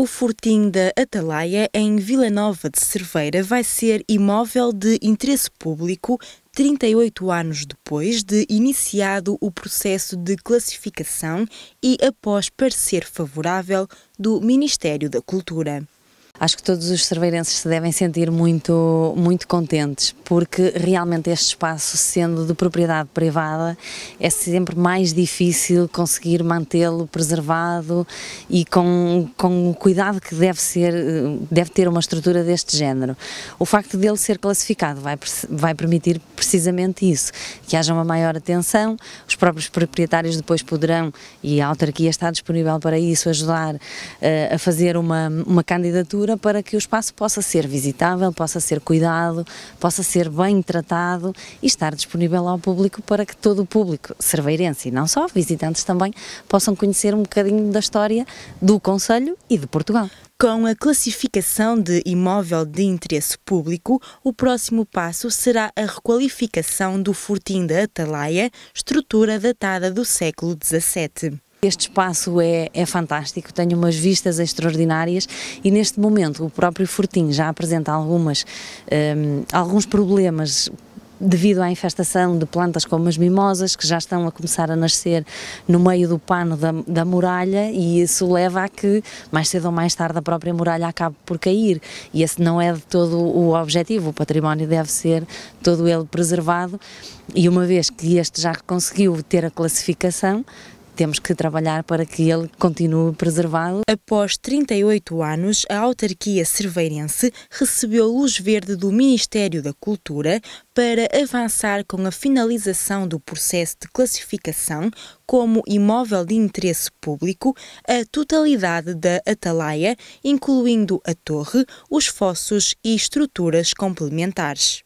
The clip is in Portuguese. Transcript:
O Fortim da Atalaia, em Vila Nova de Cerveira, vai ser imóvel de interesse público 38 anos depois de iniciado o processo de classificação e após parecer favorável do Ministério da Cultura acho que todos os cerveirenses se devem sentir muito, muito contentes, porque realmente este espaço, sendo de propriedade privada, é sempre mais difícil conseguir mantê-lo preservado e com, com o cuidado que deve, ser, deve ter uma estrutura deste género. O facto dele ser classificado vai, vai permitir precisamente isso, que haja uma maior atenção, os próprios proprietários depois poderão, e a autarquia está disponível para isso, ajudar uh, a fazer uma, uma candidatura para que o espaço possa ser visitável, possa ser cuidado, possa ser bem tratado e estar disponível ao público para que todo o público cerveirense e não só, visitantes também, possam conhecer um bocadinho da história do Conselho e de Portugal. Com a classificação de imóvel de interesse público, o próximo passo será a requalificação do Fortim da Atalaia, estrutura datada do século XVII. Este espaço é, é fantástico, tem umas vistas extraordinárias e neste momento o próprio Fortim já apresenta algumas, um, alguns problemas devido à infestação de plantas como as mimosas, que já estão a começar a nascer no meio do pano da, da, muralha, e isso leva a que, mais cedo ou mais tarde, a própria muralha acabe por cair. E esse não é de todo o objetivo. O património deve ser todo ele preservado, e uma vez que este já conseguiu ter a classificação, temos que trabalhar para que ele continue preservado. Após 38 anos, a autarquia cerveirense recebeu luz verde do Ministério da Cultura para avançar com a finalização do processo de classificação como imóvel de interesse público a totalidade da Atalaia, incluindo a torre, os fossos e estruturas complementares.